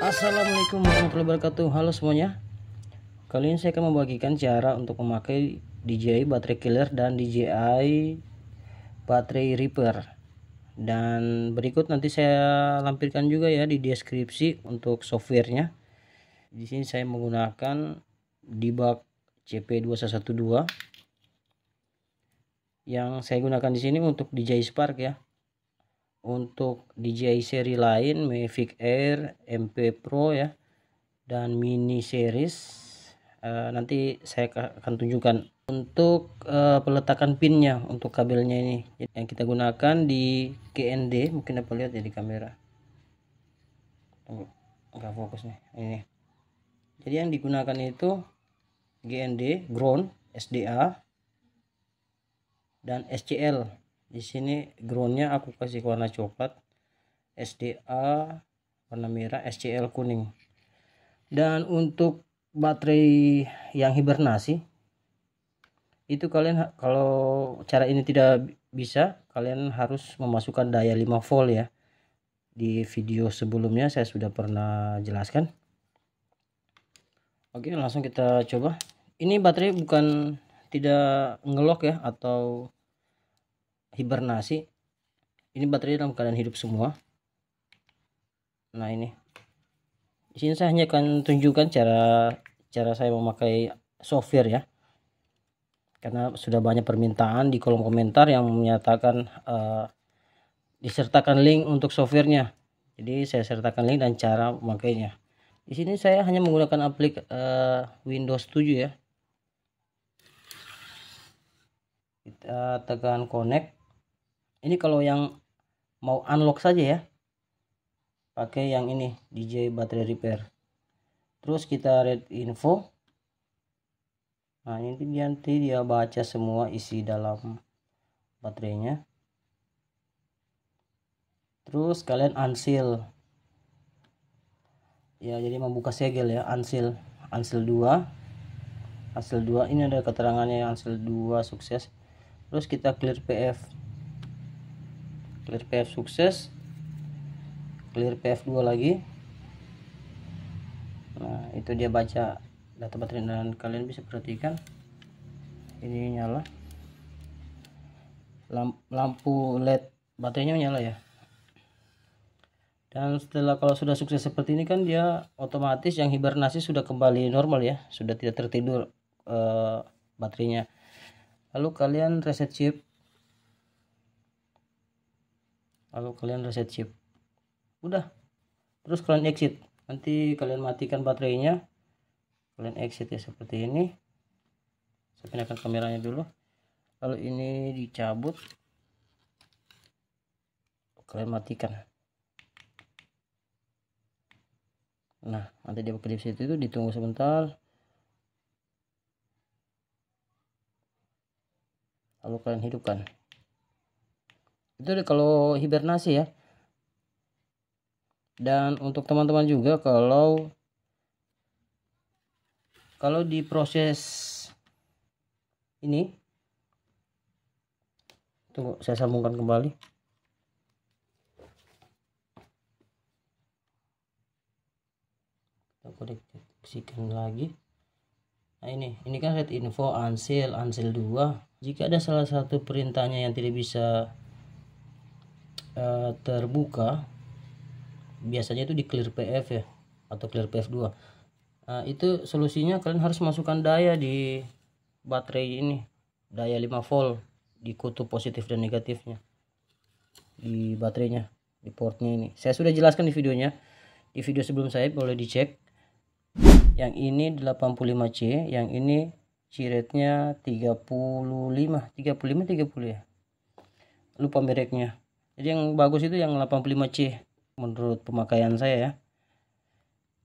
Assalamualaikum warahmatullahi wabarakatuh Halo semuanya Kali ini saya akan membagikan cara untuk memakai DJI Baterai Killer dan DJI Baterai Reaper Dan berikut nanti saya lampirkan juga ya di deskripsi untuk softwarenya Di sini saya menggunakan debug CP2112 Yang saya gunakan di sini untuk DJI Spark ya untuk DJI seri lain Mavic Air MP Pro ya dan mini series uh, nanti saya akan tunjukkan untuk uh, peletakan pinnya untuk kabelnya ini yang kita gunakan di GND mungkin dapat lihat ya kamera enggak fokus nih ini jadi yang digunakan itu GND ground SDA dan SCL di sini groundnya aku kasih warna coklat SDA warna merah SCL kuning dan untuk baterai yang hibernasi itu kalian kalau cara ini tidak bisa kalian harus memasukkan daya 5 volt ya di video sebelumnya saya sudah pernah jelaskan oke langsung kita coba ini baterai bukan tidak ngelok ya atau hibernasi ini baterai dalam keadaan hidup semua nah ini di sini saya hanya akan tunjukkan cara cara saya memakai software ya karena sudah banyak permintaan di kolom komentar yang menyatakan uh, disertakan link untuk softwarenya jadi saya sertakan link dan cara memakainya di sini saya hanya menggunakan aplik uh, Windows 7 ya kita tekan connect ini kalau yang mau unlock saja ya pakai yang ini DJ Battery repair terus kita read info nah ini nanti dia baca semua isi dalam baterainya terus kalian unseal ya jadi membuka segel ya unseal unseal 2 unseal 2 ini ada keterangannya unseal 2 sukses terus kita clear pf clear PF sukses clear PF2 lagi nah itu dia baca data baterai dan kalian bisa perhatikan ini nyala lampu led baterainya nyala ya dan setelah kalau sudah sukses seperti ini kan dia otomatis yang hibernasi sudah kembali normal ya sudah tidak tertidur uh, baterainya lalu kalian reset chip lalu kalian reset chip udah terus kalian exit nanti kalian matikan baterainya kalian exit ya seperti ini saya pindahkan kameranya dulu lalu ini dicabut kalian matikan nah nanti dia bekerja di situ itu ditunggu sebentar lalu kalian hidupkan itu deh kalau hibernasi ya dan untuk teman-teman juga kalau kalau di proses ini tunggu saya sambungkan kembali kita koneksikan lagi nah ini ini kan red info Ansel Ansel 2 jika ada salah satu perintahnya yang tidak bisa Eh, terbuka biasanya itu di clear PF ya atau clear PF2 nah, eh, itu solusinya kalian harus masukkan daya di baterai ini daya 5 volt di kutub positif dan negatifnya di baterainya di portnya ini saya sudah jelaskan di videonya di video sebelum saya boleh dicek yang ini 85C yang ini ciretnya 35 35 30 ya lupa mereknya jadi yang bagus itu yang 85C menurut pemakaian saya ya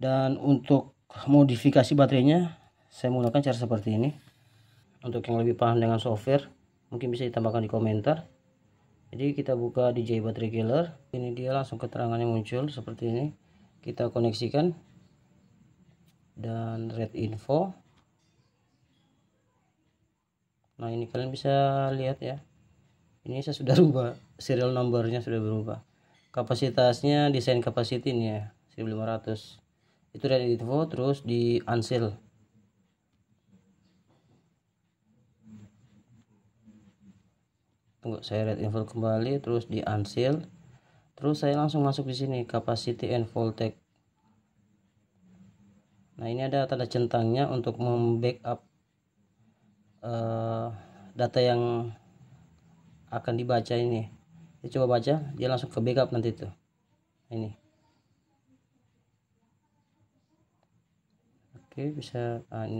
dan untuk modifikasi baterainya saya menggunakan cara seperti ini untuk yang lebih paham dengan software mungkin bisa ditambahkan di komentar jadi kita buka DJ Battery Killer ini dia langsung keterangannya muncul seperti ini kita koneksikan dan red info nah ini kalian bisa lihat ya ini saya sudah rubah serial nomornya sudah berubah kapasitasnya desain kapasitinya 1500 itu dari info terus di unseal tunggu saya read info kembali terus di unseal terus saya langsung masuk di sini capacity and voltage nah ini ada tanda centangnya untuk membackup uh, data yang akan dibaca ini dia coba baca dia langsung ke backup nanti itu, ini oke bisa ah,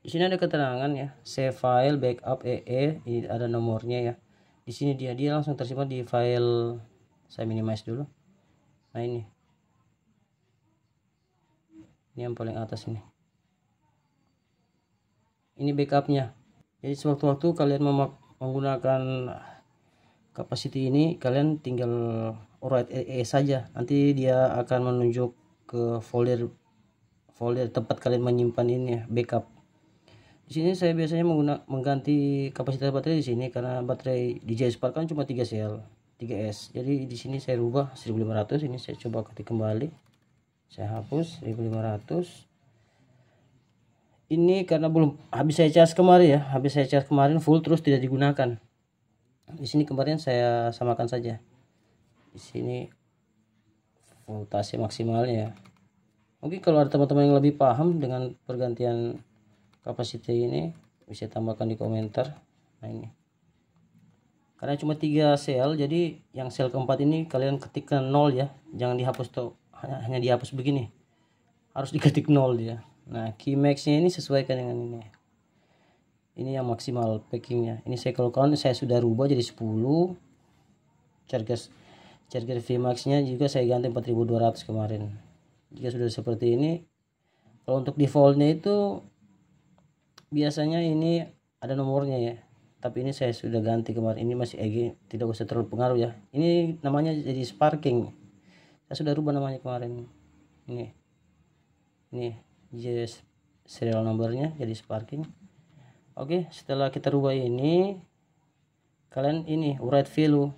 di sini ada keterangan ya save file backup ee e, ini ada nomornya ya di sini dia dia langsung tersimpan di file saya minimize dulu nah ini ini yang paling atas ini ini backupnya jadi sewaktu-waktu kalian menggunakan capacity ini kalian tinggal write EE saja nanti dia akan menunjuk ke folder folder tempat kalian menyimpan ini ya backup di sini saya biasanya menggunakan mengganti kapasitas baterai di sini karena baterai DJI Spark kan cuma 3 cl 3S jadi di sini saya rubah 1500 ini saya coba ketik kembali saya hapus 1500 ini karena belum habis saya charge kemarin ya habis saya charge kemarin full terus tidak digunakan di sini kemarin saya samakan saja di sini voltase maksimalnya mungkin kalau ada teman-teman yang lebih paham dengan pergantian kapasiti ini bisa tambahkan di komentar nah ini karena cuma tiga sel jadi yang sel keempat ini kalian ketikkan nol ya jangan dihapus tuh hanya, hanya dihapus begini harus diketik nol dia nah key max ini sesuaikan dengan ini ini yang maksimal packingnya ini saya kalau saya sudah rubah jadi 10 charger charger Vmax nya juga saya ganti 4200 kemarin jika sudah seperti ini kalau untuk defaultnya itu biasanya ini ada nomornya ya tapi ini saya sudah ganti kemarin ini masih EG tidak usah terlalu pengaruh ya ini namanya jadi sparking saya sudah rubah namanya kemarin ini ini serial nomornya jadi sparking Oke, setelah kita rubah ini, kalian ini write value.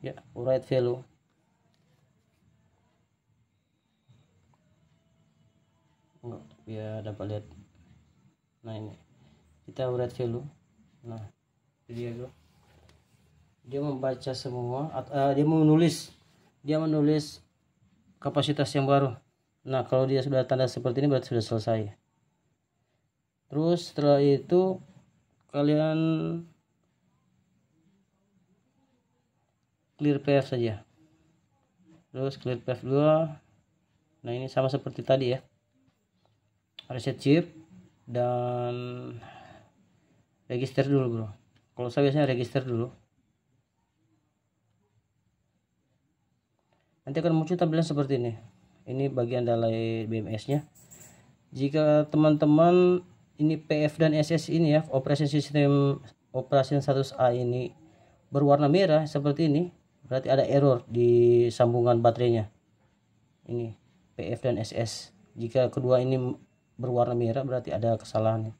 Ya, write value. Enggak, biar dapat lihat. Nah, ini. Kita write value. Nah, dia tuh. Dia membaca semua, uh, dia menulis. Dia menulis kapasitas yang baru. Nah, kalau dia sudah tanda seperti ini berarti sudah selesai terus setelah itu kalian clear path saja terus clear path dua nah ini sama seperti tadi ya reset chip dan register dulu bro kalau saya biasanya register dulu nanti akan muncul tampilan seperti ini ini bagian dalai BMS nya jika teman-teman ini PF dan SS ini ya operasi sistem operasi status A ini berwarna merah seperti ini berarti ada error di sambungan baterainya ini PF dan SS jika kedua ini berwarna merah berarti ada kesalahan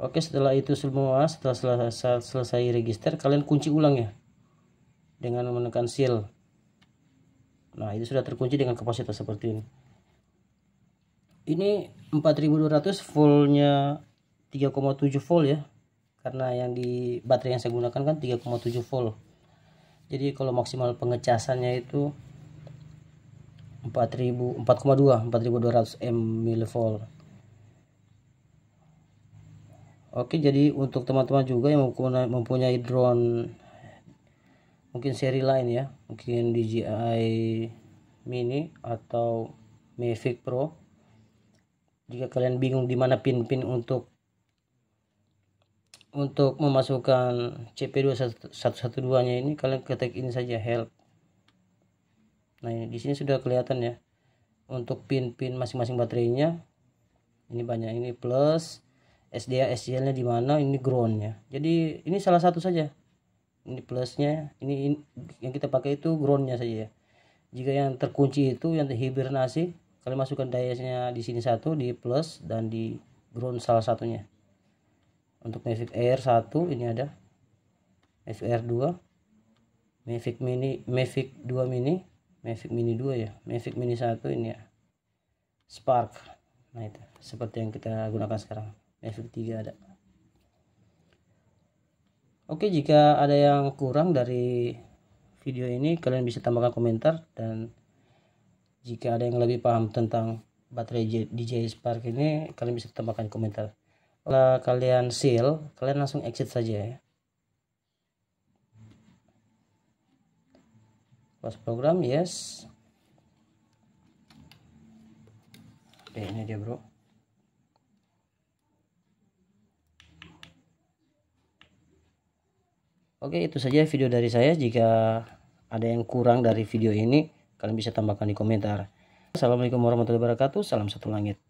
Oke setelah itu semua setelah selesai, selesai register kalian kunci ulang ya dengan menekan seal nah itu sudah terkunci dengan kapasitas seperti ini ini 4200 voltnya 3,7 volt ya karena yang di baterai yang saya gunakan kan 3,7 volt jadi kalau maksimal pengecasannya itu 4000 4200 m oke jadi untuk teman-teman juga yang mempunyai drone mungkin seri lain ya mungkin DJI Mini atau Mavic Pro jika kalian bingung di mana pin-pin untuk untuk memasukkan CP2112 nya ini kalian ketik ini saja help nah ini di sini sudah kelihatan ya untuk pin-pin masing-masing baterainya ini banyak ini plus SDA SCL nya di mana ini ground nya jadi ini salah satu saja ini plusnya ini, ini yang kita pakai itu ground-nya saja ya jika yang terkunci itu yang dihibernasi kalian masukkan dayanya di sini satu di plus dan di ground salah satunya untuk Mavic Air 1 ini ada Mavic Air 2 Mavic Mini Mavic 2 Mini Mavic Mini 2 ya Mavic Mini 1 ini ya Spark nah itu seperti yang kita gunakan sekarang Mavic 3 ada Oke jika ada yang kurang dari video ini kalian bisa tambahkan komentar dan jika ada yang lebih paham tentang baterai DJI Spark ini kalian bisa tambahkan komentar kalau kalian seal kalian langsung exit saja ya close program yes Oke, ini dia bro Oke itu saja video dari saya jika ada yang kurang dari video ini Kalian bisa tambahkan di komentar. Assalamualaikum warahmatullahi wabarakatuh. Salam satu langit.